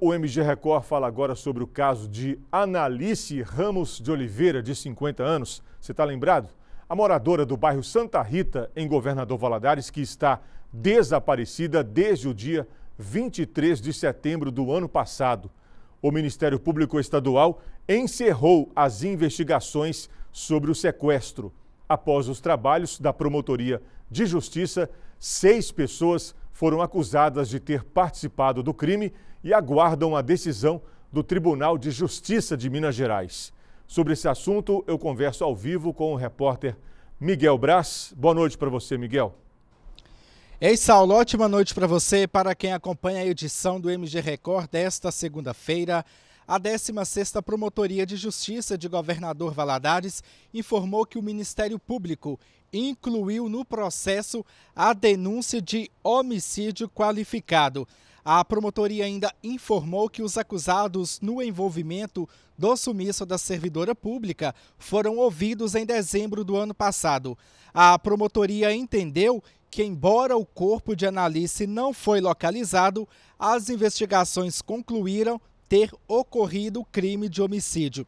O MG Record fala agora sobre o caso de Analice Ramos de Oliveira, de 50 anos. Você está lembrado? A moradora do bairro Santa Rita, em Governador Valadares, que está desaparecida desde o dia 23 de setembro do ano passado. O Ministério Público Estadual encerrou as investigações sobre o sequestro. Após os trabalhos da Promotoria de Justiça, seis pessoas foram acusadas de ter participado do crime e aguardam a decisão do Tribunal de Justiça de Minas Gerais. Sobre esse assunto, eu converso ao vivo com o repórter Miguel Braz. Boa noite para você, Miguel. Ei, Saulo, ótima noite para você para quem acompanha a edição do MG Record desta segunda-feira. A 16ª Promotoria de Justiça de Governador Valadares informou que o Ministério Público incluiu no processo a denúncia de homicídio qualificado. A promotoria ainda informou que os acusados no envolvimento do sumiço da servidora pública foram ouvidos em dezembro do ano passado. A promotoria entendeu que, embora o corpo de Analice não foi localizado, as investigações concluíram ter ocorrido crime de homicídio.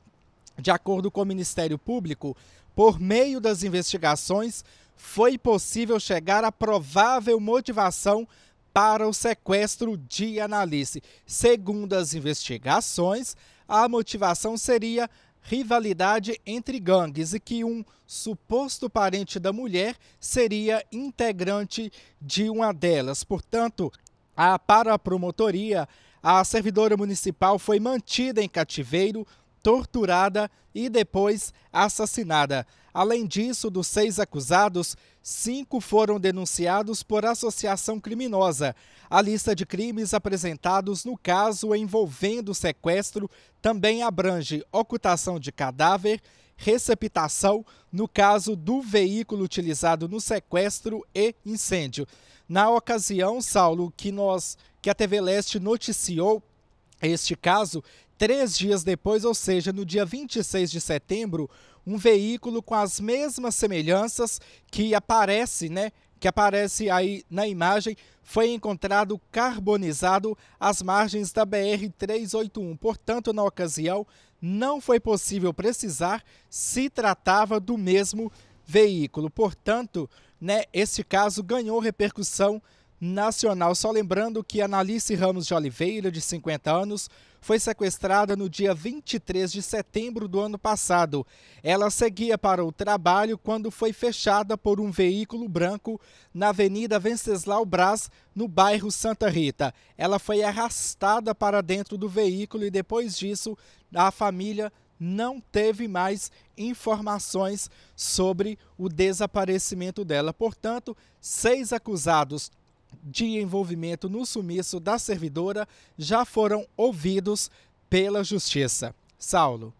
De acordo com o Ministério Público, por meio das investigações, foi possível chegar à provável motivação para o sequestro de Analice. Segundo as investigações, a motivação seria rivalidade entre gangues e que um suposto parente da mulher seria integrante de uma delas. Portanto, a, para a promotoria, a servidora municipal foi mantida em cativeiro, torturada e depois assassinada. Além disso, dos seis acusados, cinco foram denunciados por associação criminosa. A lista de crimes apresentados no caso envolvendo sequestro também abrange ocultação de cadáver, receptação, no caso do veículo utilizado no sequestro e incêndio. Na ocasião, Saulo, que nós que a TV Leste noticiou este caso, Três dias depois, ou seja, no dia 26 de setembro, um veículo com as mesmas semelhanças que aparece, né? Que aparece aí na imagem, foi encontrado carbonizado às margens da BR-381. Portanto, na ocasião, não foi possível precisar se tratava do mesmo veículo. Portanto, né, esse caso ganhou repercussão nacional. Só lembrando que Analice Ramos de Oliveira, de 50 anos, foi sequestrada no dia 23 de setembro do ano passado. Ela seguia para o trabalho quando foi fechada por um veículo branco na Avenida Venceslau Braz, no bairro Santa Rita. Ela foi arrastada para dentro do veículo e depois disso a família não teve mais informações sobre o desaparecimento dela. Portanto, seis acusados de envolvimento no sumiço da servidora já foram ouvidos pela Justiça. Saulo.